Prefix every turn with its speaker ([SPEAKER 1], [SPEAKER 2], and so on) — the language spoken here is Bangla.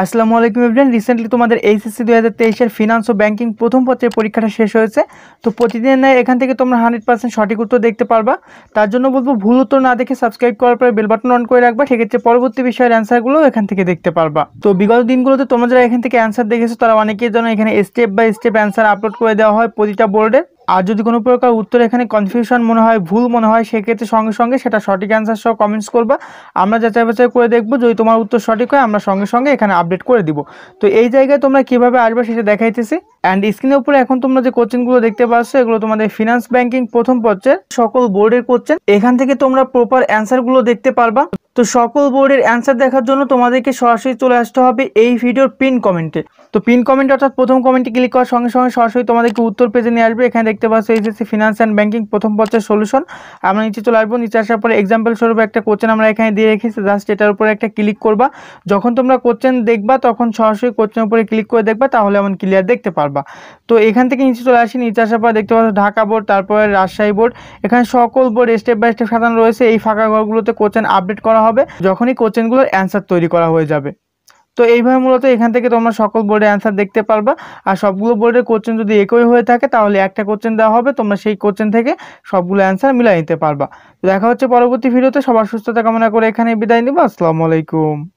[SPEAKER 1] আসসালামু আলাইকুম এভরিয়ান রিসেন্টলি তোমাদের এইচএসসি দু হাজার তেইশের ফিনান্স ও ব্যাঙ্কিং প্রথম পত্রের পরীক্ষাটা শেষ হয়েছে তো প্রতিদিন এখান থেকে তোমরা হান্ড্রেড পার্সেন্ট সঠিক উত্তর দেখতে পারবা তার জন্য বলবো ভুল উত্তর না দেখে সাবস্ক্রাইব করার পরে বেল বাটন অন করে রাখবা সেক্ষেত্রে পরবর্তী বিষয়ের অ্যান্সারগুলো এখান থেকে দেখতে পারবা তো বিগত দিনগুলোতে তোমরা যারা এখান থেকে অ্যান্সার দেখেছো তারা অনেকের জন্য এখানে step by step answer upload করে দেওয়া হয় প্রতিটা বোর্ডের আর যদি কোনো প্রকার উত্তর এখানে কনফিউশন মনে হয় ভুল মনে হয় সেক্ষেত্রে সঙ্গে সঙ্গে সেটা সঠিক অ্যান্সার সহ কমেন্টস করবা আমরা যাচাই বাছাই করে দেখবো যদি তোমার উত্তর সঠিক হয় আমরা সঙ্গে সঙ্গে এখানে আপডেট করে দিব তো এই জায়গায় তোমরা কিভাবে আসবে সেটা দেখাইতেছি অ্যান্ড স্ক্রিনের উপরে এখন তোমরা যে কোচিংগুলো দেখতে পাচ্ছ এগুলো তোমাদের ফিনান্স ব্যাংকিং প্রথম পর্যায়ের সকল বোর্ডের কোচেন এখান থেকে তোমরা প্রপার অ্যান্সারগুলো দেখতে পারবা তো সকল বোর্ডের অ্যান্সার দেখার জন্য তোমাদেরকে সরাসরি চলে আসতে হবে এই ভিডিওর পিন কমেন্টে তো পিন কমেন্ট অর্থাৎ প্রথম কমেন্টে ক্লিক করার সঙ্গে সঙ্গে সরাসরি তোমাদেরকে উত্তর পেজে নিয়ে আসবে এখানে দেখতে পাচ্ছ এইচএসসি ফিনান্স অ্যান্ড ব্যাঙ্কিং প্রথম পর্যায়ের সলিউশন আমরা নিচে চলে আসবো নিচে আসার পরে এক্সাম্পল স্বরূপ একটা কোচেন আমরা এখানে দিয়ে রেখেছি জাস্ট এটার উপরে একটা ক্লিক করবা যখন তোমরা কোচেন দেখবা তখন সরাসরি কোচেনের উপরে ক্লিক করে দেখবা তাহলে এমন ক্লিয়ার দেখতে পারবা তো এখান থেকে নিচে চলে আসি নিচে আসার পর দেখতে পাচ্ছ ঢাকা বোর্ড তারপরে রাজশাহী বোর্ড এখানে সকল বোর্ড স্টেপ বাই স্টেপ সাধারণ রয়েছে এই ফাঁকা ঘরগুলোতে কোচেন আপডেট করা হবে যখনই কোশ্চেনগুলোর অ্যান্সার তৈরি করা হয়ে যাবে তো এইভাবে মূলত এখান থেকে তোমরা সকল বোর্ডের অ্যান্সার দেখতে পারবা আর সবগুলো বোর্ডের কোশ্চেন যদি একই হয়ে থাকে তাহলে একটা কোশ্চেন দেওয়া হবে তোমরা সেই কোশ্চেন থেকে সবগুলো অ্যান্সার মিলাই নিতে পারবা তো দেখা হচ্ছে পরবর্তী ভিডিওতে সবার সুস্থতা কামনা করে এখানে বিদায় নিবো আসসালামু আলাইকুম